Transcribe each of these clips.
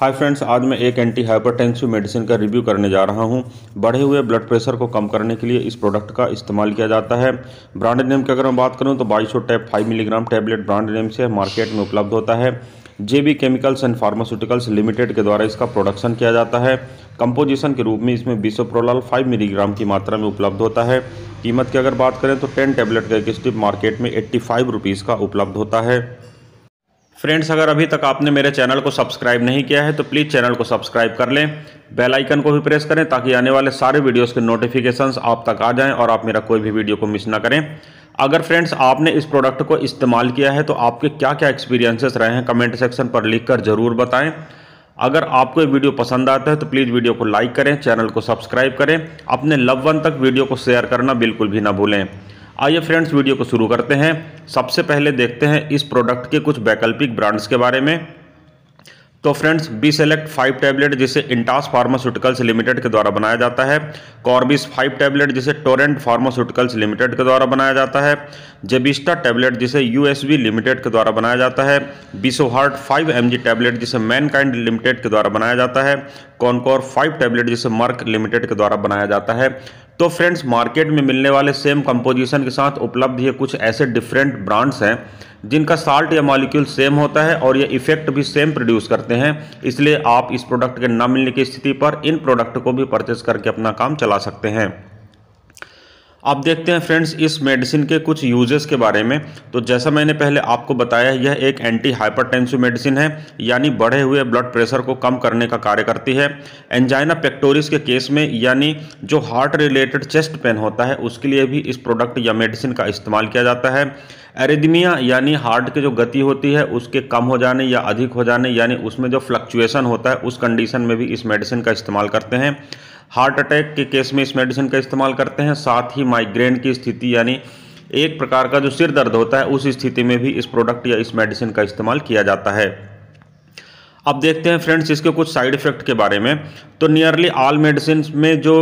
hi friends आज मैं एक एंटी हाइपरटेंसिव मेडिसिन का रिव्यू करने जा रहा हूं बढ़े हुए ब्लड प्रेशर को कम करने के लिए इस प्रोडक्ट का इस्तेमाल किया जाता है ब्रांड नेम की अगर मैं बात करूं तो बाईस सौ tab five milligram tablet brand name से मार्केट में उपलब्ध होता है J B chemicals and pharmaceuticals limited के द्वारा इसका प्रोडक्शन किया जाता है कंपोजिशन के रूप में इसमें बीसोप्रोलाल फाइव मिलीग्राम की मात्रा में उपलब्ध होता है कीमत की अगर बात करें तो टेन टैबलेट का एक स्टिप मार्केट में एट्टी फाइव रुपीज़ का उपलब्ध होता है फ्रेंड्स अगर अभी तक आपने मेरे चैनल को सब्सक्राइब नहीं किया है तो प्लीज़ चैनल को सब्सक्राइब कर लें बेल आइकन को भी प्रेस करें ताकि आने वाले सारे वीडियोस के नोटिफिकेशंस आप तक आ जाएं और आप मेरा कोई भी वीडियो को मिस ना करें अगर फ्रेंड्स आपने इस प्रोडक्ट को इस्तेमाल किया है तो आपके क्या क्या एक्सपीरियंसेस रहे हैं कमेंट सेक्शन पर लिख कर ज़रूर बताएँ अगर आपको ये वीडियो पसंद आता है तो प्लीज़ वीडियो को लाइक करें चैनल को सब्सक्राइब करें अपने लव वन तक वीडियो को शेयर करना बिल्कुल भी ना भूलें आइए फ्रेंड्स वीडियो को शुरू करते हैं सबसे पहले देखते हैं इस प्रोडक्ट के कुछ वैकल्पिक ब्रांड्स के बारे में तो friends B select five tablet जिसे इंटास फार्मास्यूटिकल्स लिमिटेड के द्वारा बनाया जाता है कॉर्बिस फाइव टैबलेट जिसे टोरेंट फार्मास्यूटिकल्स लिमिटेड के द्वारा बनाया जाता है जेबिस्टा टैबलेट जिसे यूएसबी लिमिटेड के द्वारा बनाया जाता है बीसोहार्ट फाइव एम टैबलेट जिसे मैनकाइंड लिमिटेड के द्वारा बनाया जाता है कॉनकोर फाइव टैबलेट जिसे मर्क लिमिटेड के द्वारा बनाया जाता है तो फ्रेंड्स मार्केट में मिलने वाले सेम कंपोजिशन के साथ उपलब्ध ये कुछ ऐसे डिफरेंट ब्रांड्स हैं जिनका साल्ट या मॉलिक्यूल सेम होता है और ये इफेक्ट भी सेम प्रोड्यूस करते हैं इसलिए आप इस प्रोडक्ट के ना मिलने की स्थिति पर इन प्रोडक्ट को भी परचेस करके अपना काम चला सकते हैं अब देखते हैं फ्रेंड्स इस मेडिसिन के कुछ यूजेस के बारे में तो जैसा मैंने पहले आपको बताया यह एक एंटी हाइपरटेंसिव मेडिसिन है यानी बढ़े हुए ब्लड प्रेशर को कम करने का कार्य करती है एंजाइना पेक्टोरिस के केस में यानी जो हार्ट रिलेटेड चेस्ट पेन होता है उसके लिए भी इस प्रोडक्ट या मेडिसिन का इस्तेमाल किया जाता है एरिदमिया यानी हार्ट की जो गति होती है उसके कम हो जाने या अधिक हो जाने यानी उसमें जो फ्लक्चुएसन होता है उस कंडीशन में भी इस मेडिसिन का इस्तेमाल करते हैं हार्ट अटैक के केस में इस मेडिसिन का इस्तेमाल करते हैं साथ ही माइग्रेन की स्थिति यानी एक प्रकार का जो सिर दर्द होता है उस स्थिति में भी इस प्रोडक्ट या इस मेडिसिन का इस्तेमाल किया जाता है अब देखते हैं फ्रेंड्स इसके कुछ साइड इफेक्ट के बारे में तो नियरली ऑल मेडिसिन में जो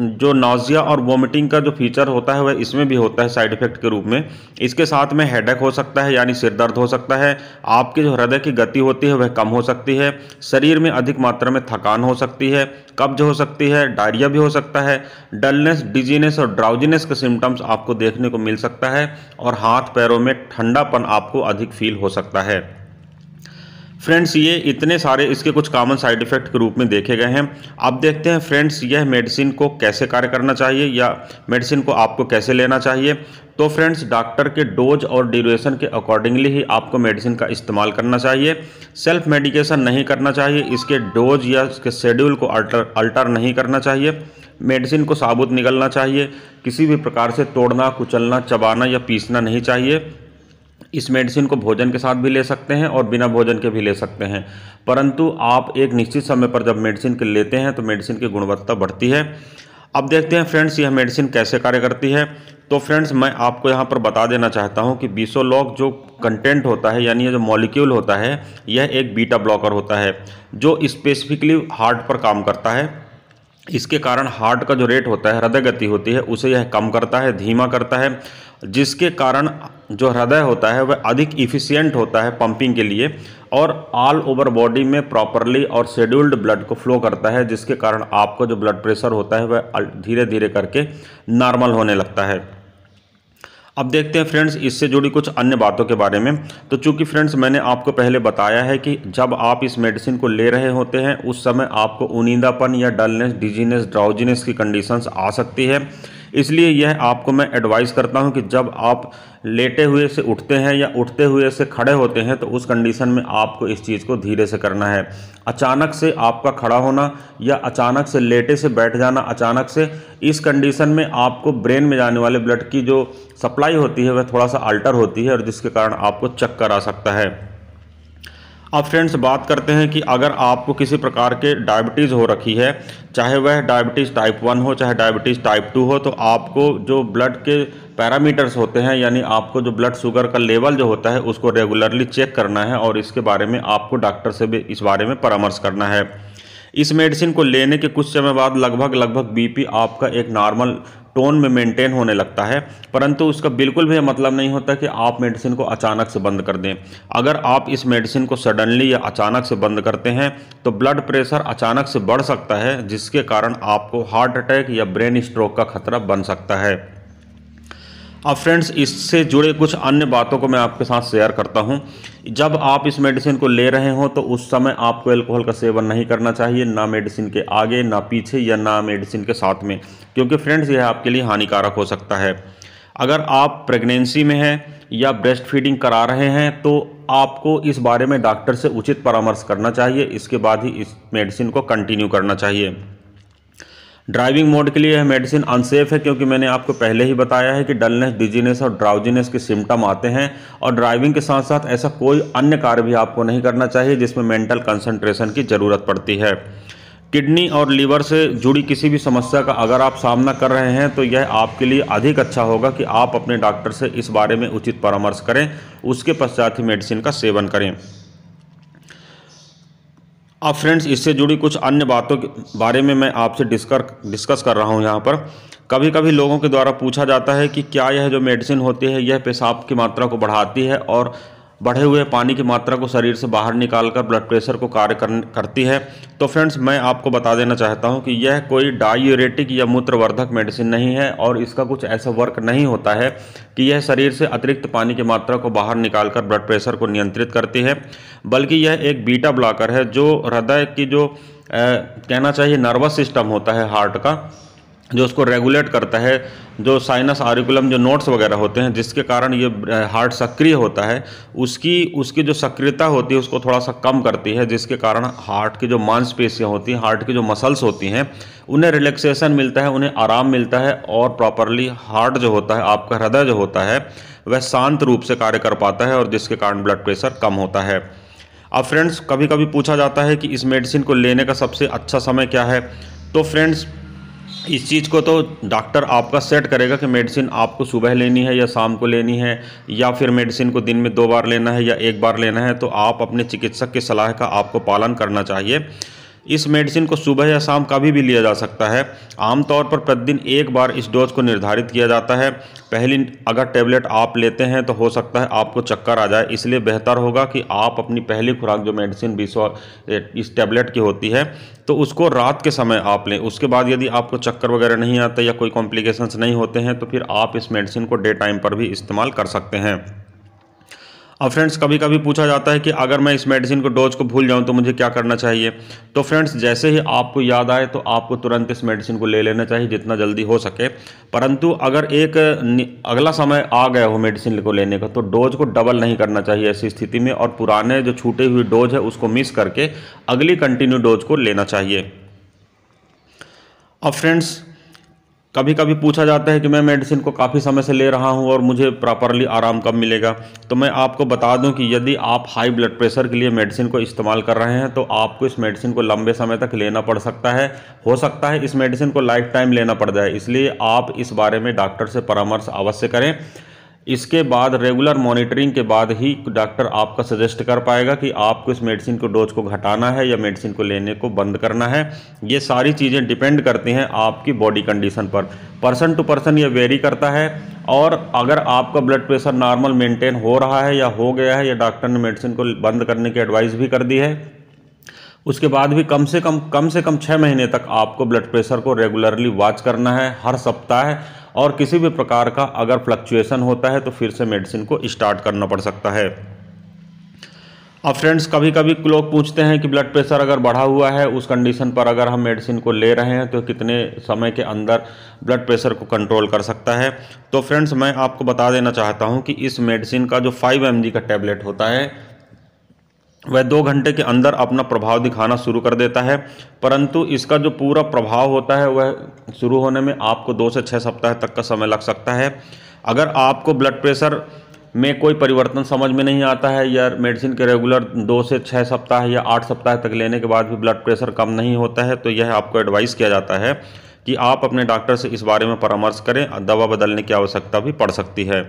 जो नाजिया और वोमिटिंग का जो फीचर होता है वह इसमें भी होता है साइड इफेक्ट के रूप में इसके साथ में हेडेक हो सकता है यानी सिर दर्द हो सकता है आपके जो हृदय की गति होती है वह कम हो सकती है शरीर में अधिक मात्रा में थकान हो सकती है कब्ज हो सकती है डायरिया भी हो सकता है डलनेस डिजीनेस और ड्राउजीनेस के सिम्टम्स आपको देखने को मिल सकता है और हाथ पैरों में ठंडापन आपको अधिक फील हो सकता है फ्रेंड्स ये इतने सारे इसके कुछ कॉमन साइड इफेक्ट के रूप में देखे गए हैं अब देखते हैं फ्रेंड्स यह मेडिसिन को कैसे कार्य करना चाहिए या मेडिसिन को आपको कैसे लेना चाहिए तो फ्रेंड्स डॉक्टर के डोज और ड्यूरेशन के अकॉर्डिंगली ही आपको मेडिसिन का इस्तेमाल करना चाहिए सेल्फ मेडिकेशन नहीं करना चाहिए इसके डोज या इसके शेड्यूल को अल्टर अल्टर नहीं करना चाहिए मेडिसिन को साबुत निकलना चाहिए किसी भी प्रकार से तोड़ना कुचलना चबाना या पीसना नहीं चाहिए इस मेडिसिन को भोजन के साथ भी ले सकते हैं और बिना भोजन के भी ले सकते हैं परंतु आप एक निश्चित समय पर जब मेडिसिन के लेते हैं तो मेडिसिन की गुणवत्ता बढ़ती है अब देखते हैं फ्रेंड्स यह मेडिसिन कैसे कार्य करती है तो फ्रेंड्स मैं आपको यहाँ पर बता देना चाहता हूँ कि बीसोलॉक जो कंटेंट होता है यानी जो मॉलिक्यूल होता है यह एक बीटा ब्लॉकर होता है जो स्पेसिफिकली हार्ट पर काम करता है इसके कारण हार्ट का जो रेट होता है हृदय गति होती है उसे यह कम करता है धीमा करता है जिसके कारण जो हृदय होता है वह अधिक इफ़िशियंट होता है पंपिंग के लिए और ऑल ओवर बॉडी में प्रॉपरली और शेड्यूल्ड ब्लड को फ्लो करता है जिसके कारण आपका जो ब्लड प्रेशर होता है वह धीरे धीरे करके नॉर्मल होने लगता है अब देखते हैं फ्रेंड्स इससे जुड़ी कुछ अन्य बातों के बारे में तो चूंकि फ्रेंड्स मैंने आपको पहले बताया है कि जब आप इस मेडिसिन को ले रहे होते हैं उस समय आपको उनिंदापन या डलनेस डिजीनेस ड्राउजीनेस की कंडीशंस आ सकती है इसलिए यह आपको मैं एडवाइस करता हूं कि जब आप लेटे हुए से उठते हैं या उठते हुए से खड़े होते हैं तो उस कंडीशन में आपको इस चीज़ को धीरे से करना है अचानक से आपका खड़ा होना या अचानक से लेटे से बैठ जाना अचानक से इस कंडीशन में आपको ब्रेन में जाने वाले ब्लड की जो सप्लाई होती है वह थोड़ा सा अल्टर होती है और जिसके कारण आपको चक्कर आ सकता है अब फ्रेंड्स बात करते हैं कि अगर आपको किसी प्रकार के डायबिटीज़ हो रखी है चाहे वह डायबिटीज़ टाइप वन हो चाहे डायबिटीज़ टाइप टू हो तो आपको जो ब्लड के पैरामीटर्स होते हैं यानी आपको जो ब्लड शुगर का लेवल जो होता है उसको रेगुलरली चेक करना है और इसके बारे में आपको डॉक्टर से भी इस बारे में परामर्श करना है इस मेडिसिन को लेने के कुछ समय बाद लगभग लगभग बीपी आपका एक नॉर्मल टोन में मेंटेन होने लगता है परंतु उसका बिल्कुल भी मतलब नहीं होता कि आप मेडिसिन को अचानक से बंद कर दें अगर आप इस मेडिसिन को सडनली या अचानक से बंद करते हैं तो ब्लड प्रेशर अचानक से बढ़ सकता है जिसके कारण आपको हार्ट अटैक या ब्रेन स्ट्रोक का खतरा बन सकता है अब फ्रेंड्स इससे जुड़े कुछ अन्य बातों को मैं आपके साथ शेयर करता हूँ जब आप इस मेडिसिन को ले रहे हो तो उस समय आपको एल्कोहल का सेवन नहीं करना चाहिए ना मेडिसिन के आगे ना पीछे या ना मेडिसिन के साथ में क्योंकि फ्रेंड्स यह आपके लिए हानिकारक हो सकता है अगर आप प्रेगनेंसी में हैं या ब्रेस्ट फीडिंग करा रहे हैं तो आपको इस बारे में डॉक्टर से उचित परामर्श करना चाहिए इसके बाद ही इस मेडिसिन को कंटिन्यू करना चाहिए ड्राइविंग मोड के लिए यह मेडिसिन अनसेफ है क्योंकि मैंने आपको पहले ही बताया है कि डलनेस डिजीनेस और ड्राउजीनेस के सिम्टम आते हैं और ड्राइविंग के साथ साथ ऐसा कोई अन्य कार्य भी आपको नहीं करना चाहिए जिसमें मेंटल कंसंट्रेशन की ज़रूरत पड़ती है किडनी और लीवर से जुड़ी किसी भी समस्या का अगर आप सामना कर रहे हैं तो यह आपके लिए अधिक अच्छा होगा कि आप अपने डॉक्टर से इस बारे में उचित परामर्श करें उसके पश्चात ही मेडिसिन का सेवन करें अब फ्रेंड्स इससे जुड़ी कुछ अन्य बातों के बारे में मैं आपसे डिस्कर डिस्कस कर रहा हूँ यहाँ पर कभी कभी लोगों के द्वारा पूछा जाता है कि क्या यह जो मेडिसिन होती है यह पेशाब की मात्रा को बढ़ाती है और बढ़े हुए पानी की मात्रा को शरीर से बाहर निकालकर ब्लड प्रेशर को कार्य कर, करती है तो फ्रेंड्स मैं आपको बता देना चाहता हूं कि यह कोई डायूरेटिक या मूत्रवर्धक मेडिसिन नहीं है और इसका कुछ ऐसा वर्क नहीं होता है कि यह शरीर से अतिरिक्त पानी की मात्रा को बाहर निकालकर ब्लड प्रेशर को नियंत्रित करती है बल्कि यह एक बीटा ब्लॉकर है जो हृदय की जो आ, कहना चाहिए नर्वस सिस्टम होता है हार्ट का जो उसको रेगुलेट करता है जो साइनस आरिकुलम जो नोट्स वगैरह होते हैं जिसके कारण ये हार्ट सक्रिय होता है उसकी उसकी जो सक्रियता होती है उसको थोड़ा सा कम करती है जिसके कारण हार्ट की जो मांसपेशियाँ होती हैं हार्ट की जो मसल्स होती हैं उन्हें रिलैक्सेशन मिलता है उन्हें आराम मिलता है और प्रॉपरली हार्ट जो होता है आपका हृदय जो होता है वह शांत रूप से कार्य कर पाता है और जिसके कारण ब्लड प्रेशर कम होता है अब फ्रेंड्स कभी कभी पूछा जाता है कि इस मेडिसिन को लेने का सबसे अच्छा समय क्या है तो फ्रेंड्स इस चीज़ को तो डॉक्टर आपका सेट करेगा कि मेडिसिन आपको सुबह लेनी है या शाम को लेनी है या फिर मेडिसिन को दिन में दो बार लेना है या एक बार लेना है तो आप अपने चिकित्सक की सलाह का आपको पालन करना चाहिए इस मेडिसिन को सुबह या शाम कभी भी लिया जा सकता है आमतौर पर प्रतिदिन एक बार इस डोज को निर्धारित किया जाता है पहली अगर टेबलेट आप लेते हैं तो हो सकता है आपको चक्कर आ जाए इसलिए बेहतर होगा कि आप अपनी पहली खुराक जो मेडिसिन बीस इस टेबलेट की होती है तो उसको रात के समय आप लें उसके बाद यदि आपको चक्कर वगैरह नहीं आता या कोई कॉम्प्लिकेशंस नहीं होते हैं तो फिर आप इस मेडिसिन को डे टाइम पर भी इस्तेमाल कर सकते हैं अब फ्रेंड्स कभी कभी पूछा जाता है कि अगर मैं इस मेडिसिन को डोज को भूल जाऊं तो मुझे क्या करना चाहिए तो फ्रेंड्स जैसे ही आपको याद आए तो आपको तुरंत इस मेडिसिन को ले लेना चाहिए जितना जल्दी हो सके परंतु अगर एक अगला समय आ गया हो मेडिसिन को लेने का तो डोज को डबल नहीं करना चाहिए ऐसी स्थिति में और पुराने जो छूटे हुए डोज है उसको मिस करके अगली कंटिन्यू डोज को लेना चाहिए अब फ्रेंड्स कभी कभी पूछा जाता है कि मैं मेडिसिन को काफ़ी समय से ले रहा हूं और मुझे प्रॉपरली आराम कब मिलेगा तो मैं आपको बता दूं कि यदि आप हाई ब्लड प्रेशर के लिए मेडिसिन को इस्तेमाल कर रहे हैं तो आपको इस मेडिसिन को लंबे समय तक लेना पड़ सकता है हो सकता है इस मेडिसिन को लाइफ टाइम लेना पड़ जाए इसलिए आप इस बारे में डॉक्टर से परामर्श अवश्य करें इसके बाद रेगुलर मॉनिटरिंग के बाद ही डॉक्टर आपका सजेस्ट कर पाएगा कि आपको इस मेडिसिन को डोज को घटाना है या मेडिसिन को लेने को बंद करना है ये सारी चीज़ें डिपेंड करती हैं आपकी बॉडी कंडीशन पर पर्सन टू पर्सन ये वेरी करता है और अगर आपका ब्लड प्रेशर नॉर्मल मेंटेन हो रहा है या हो गया है या डॉक्टर ने मेडिसिन को बंद करने की एडवाइस भी कर दी है उसके बाद भी कम से कम कम से कम छः महीने तक आपको ब्लड प्रेशर को रेगुलरली वॉच करना है हर सप्ताह और किसी भी प्रकार का अगर फ्लक्चुएसन होता है तो फिर से मेडिसिन को स्टार्ट करना पड़ सकता है अब फ्रेंड्स कभी कभी लोग पूछते हैं कि ब्लड प्रेशर अगर बढ़ा हुआ है उस कंडीशन पर अगर हम मेडिसिन को ले रहे हैं तो कितने समय के अंदर ब्लड प्रेशर को कंट्रोल कर सकता है तो फ्रेंड्स मैं आपको बता देना चाहता हूं कि इस मेडिसिन का जो 5 एम का टैबलेट होता है वह दो घंटे के अंदर अपना प्रभाव दिखाना शुरू कर देता है परंतु इसका जो पूरा प्रभाव होता है वह शुरू होने में आपको दो से छः सप्ताह तक का समय लग सकता है अगर आपको ब्लड प्रेशर में कोई परिवर्तन समझ में नहीं आता है या मेडिसिन के रेगुलर दो से छः सप्ताह या आठ सप्ताह तक लेने के बाद भी ब्लड प्रेशर कम नहीं होता है तो यह आपको एडवाइस किया जाता है कि आप अपने डॉक्टर से इस बारे में परामर्श करें दवा बदलने की आवश्यकता भी पड़ सकती है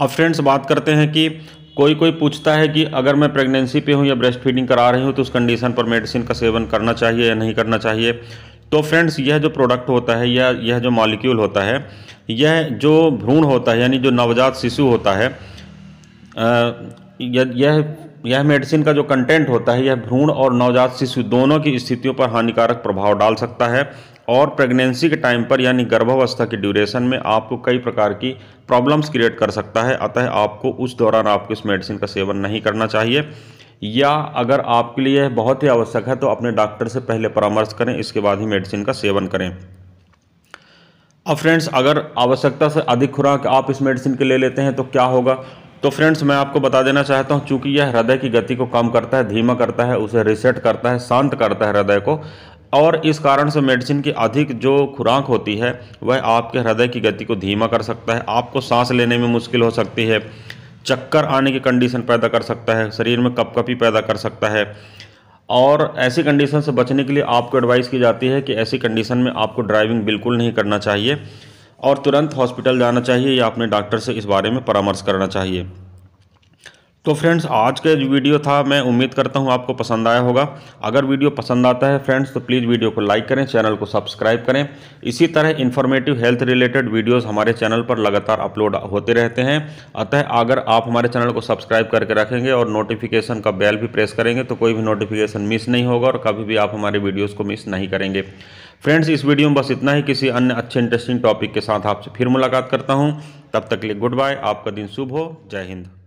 अब फ्रेंड्स बात करते हैं कि कोई कोई पूछता है कि अगर मैं प्रेगनेंसी पे हूँ या ब्रेस्ट फीडिंग करा रही हूँ तो उस कंडीशन पर मेडिसिन का सेवन करना चाहिए या नहीं करना चाहिए तो फ्रेंड्स यह जो प्रोडक्ट होता है या यह जो मॉलिक्यूल होता है यह जो भ्रूण होता है यानी जो नवजात शिशु होता है यह यह मेडिसिन का जो कंटेंट होता है यह भ्रूण और नवजात शिशु दोनों की स्थितियों पर हानिकारक प्रभाव डाल सकता है और प्रेगनेंसी के टाइम पर यानी गर्भावस्था के ड्यूरेशन में आपको कई प्रकार की प्रॉब्लम्स क्रिएट कर सकता है अतः आपको उस दौरान आपको इस मेडिसिन का सेवन नहीं करना चाहिए या अगर आपके लिए बहुत ही आवश्यक है तो अपने डॉक्टर से पहले परामर्श करें इसके बाद ही मेडिसिन का सेवन करें अब फ्रेंड्स अगर आवश्यकता से अधिक खुराक आप इस मेडिसिन के ले लेते हैं तो क्या होगा तो फ्रेंड्स मैं आपको बता देना चाहता हूं चूंकि यह हृदय की गति को कम करता है धीमा करता है उसे रिसेट करता है शांत करता है हृदय को और इस कारण से मेडिसिन की अधिक जो खुराक होती है वह आपके हृदय की गति को धीमा कर सकता है आपको सांस लेने में मुश्किल हो सकती है चक्कर आने की कंडीशन पैदा कर सकता है शरीर में कपकपी पैदा कर सकता है और ऐसी कंडीशन से बचने के लिए आपको एडवाइस की जाती है कि ऐसी कंडीशन में आपको ड्राइविंग बिल्कुल नहीं करना चाहिए और तुरंत हॉस्पिटल जाना चाहिए या अपने डॉक्टर से इस बारे में परामर्श करना चाहिए तो फ्रेंड्स आज का जो वीडियो था मैं उम्मीद करता हूँ आपको पसंद आया होगा अगर वीडियो पसंद आता है फ्रेंड्स तो प्लीज़ वीडियो को लाइक करें चैनल को सब्सक्राइब करें इसी तरह इन्फॉर्मेटिव हेल्थ रिलेटेड वीडियोस हमारे चैनल पर लगातार अपलोड होते रहते हैं अतः अगर आप हमारे चैनल को सब्सक्राइब करके रखेंगे और नोटिफिकेशन का बैल भी प्रेस करेंगे तो कोई भी नोटिफिकेशन मिस नहीं होगा और कभी भी आप हमारे वीडियोज़ को मिस नहीं करेंगे फ्रेंड्स इस वीडियो में बस इतना ही किसी अन्य अच्छे इंटरेस्टिंग टॉपिक के साथ आपसे फिर मुलाकात करता हूँ तब तक के लिए गुड बाय आपका दिन शुभ हो जय हिंद